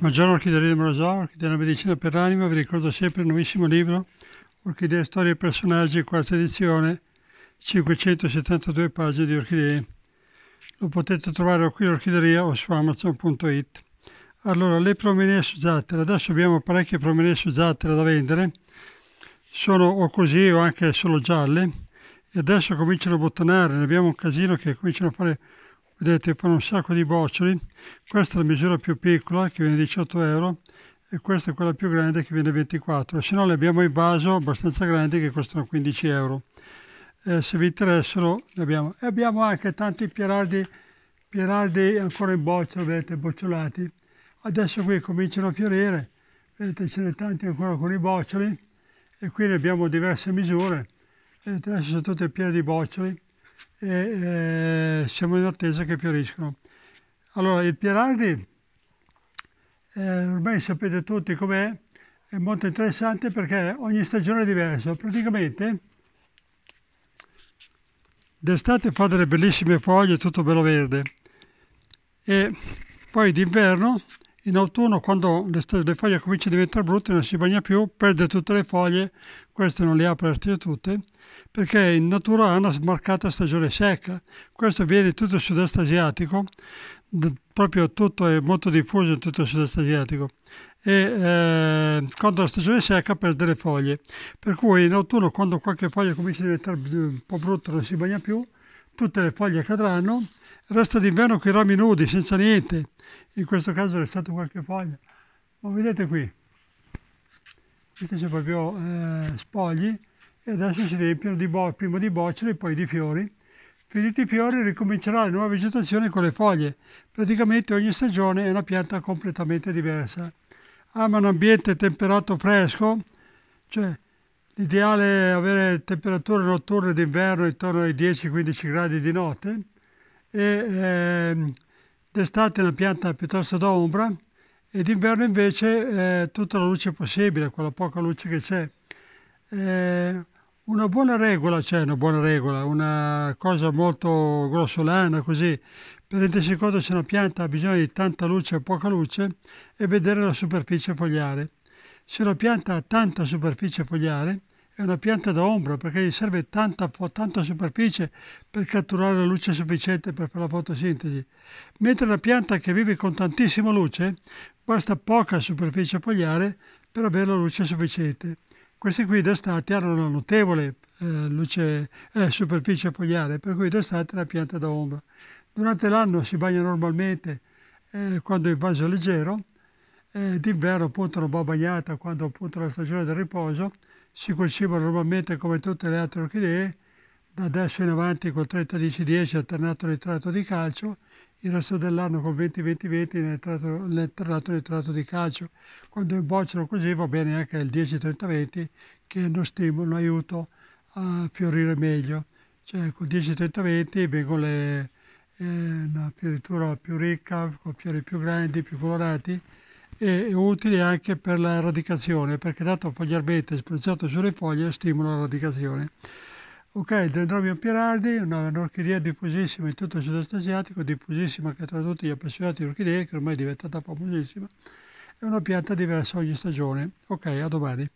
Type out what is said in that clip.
Buongiorno Orchidea di Morosoro, Orchidea della Medicina per l'Anima, vi ricordo sempre il nuovissimo libro Orchidea, Storie e Personaggi, quarta edizione, 572 pagine di orchidee. Lo potete trovare o qui all'orchideria o su amazon.it. Allora, le promenee su zattera, adesso abbiamo parecchie promenee su zattera da vendere, sono o così o anche solo gialle, e adesso cominciano a bottonare, ne abbiamo un casino che cominciano a fare vedete fanno un sacco di boccioli questa è la misura più piccola che viene 18 euro e questa è quella più grande che viene 24 se no le abbiamo in vaso abbastanza grandi che costano 15 euro eh, se vi interessano le abbiamo e abbiamo anche tanti pieraldi pieraldi ancora in boccia vedete bocciolati adesso qui cominciano a fiorire vedete ce ne tanti ancora con i boccioli e qui ne abbiamo diverse misure vedete adesso sono tutte piene di boccioli e eh, siamo in attesa che fioriscono. Allora, il Pierardi, eh, ormai sapete tutti com'è, è molto interessante perché ogni stagione è diversa. Praticamente d'estate fa delle bellissime foglie, tutto bello verde, e poi d'inverno, in autunno, quando le, le foglie cominciano a diventare brutte, non si bagna più, perde tutte le foglie, queste non le ha aperte tutte, perché in natura ha una smarcata stagione secca. Questo avviene in tutto il sud-est asiatico, proprio tutto è molto diffuso in tutto il sud-est asiatico e eh, quando la stagione secca perde le foglie per cui in autunno quando qualche foglia comincia a diventare un po' brutta non si bagna più tutte le foglie cadranno resta d'inverno con i rami nudi senza niente in questo caso è restata qualche foglia ma vedete qui questi sono proprio eh, spogli e adesso si riempiono di prima di bocciole e poi di fiori. Finiti i fiori ricomincerà la nuova vegetazione con le foglie. Praticamente ogni stagione è una pianta completamente diversa. Ama un ambiente temperato fresco, cioè l'ideale è avere temperature notturne d'inverno intorno ai 10-15 gradi di notte e eh, d'estate è una pianta piuttosto da ombra e d'inverno invece eh, tutta la luce possibile, quella poca luce che c'è. Eh, una buona regola, cioè una buona regola, una cosa molto grossolana così, per rendersi conto se una pianta ha bisogno di tanta luce o poca luce è vedere la superficie fogliare. Se una pianta ha tanta superficie fogliare, è una pianta da ombra perché gli serve tanta, tanta, superficie per catturare la luce sufficiente per fare la fotosintesi, mentre una pianta che vive con tantissima luce basta poca superficie fogliare per avere la luce sufficiente. Questi qui d'estate hanno una notevole eh, luce, eh, superficie fogliare, per cui d'estate la pianta da ombra. Durante l'anno si bagna normalmente eh, quando il in è leggero, eh, d'inverno appunto non va bagnata quando appunto la stagione del riposo, si colciva normalmente come tutte le altre orchidee, da adesso in avanti col 30-10-10 alternato nitratto di calcio il resto dell'anno con 20-20-20 nel tratto, nel, tratto, nel tratto di calcio. Quando imbocciano così va bene anche il 10-30-20 che è uno stimolo, un aiuto a fiorire meglio. Cioè con 10-30-20 vengono le, eh, una fioritura più ricca, con fiori più grandi, più colorati e utili anche per la radicazione perché dato fogliarmente spruzzato sulle foglie stimola la radicazione. Ok, il Dendromio Pierardi, un'orchidea diffusissima in tutto il sud-est asiatico, diffusissima anche tra tutti gli appassionati di orchidee, che ormai è diventata famosissima, è una pianta diversa ogni stagione. Ok, a domani.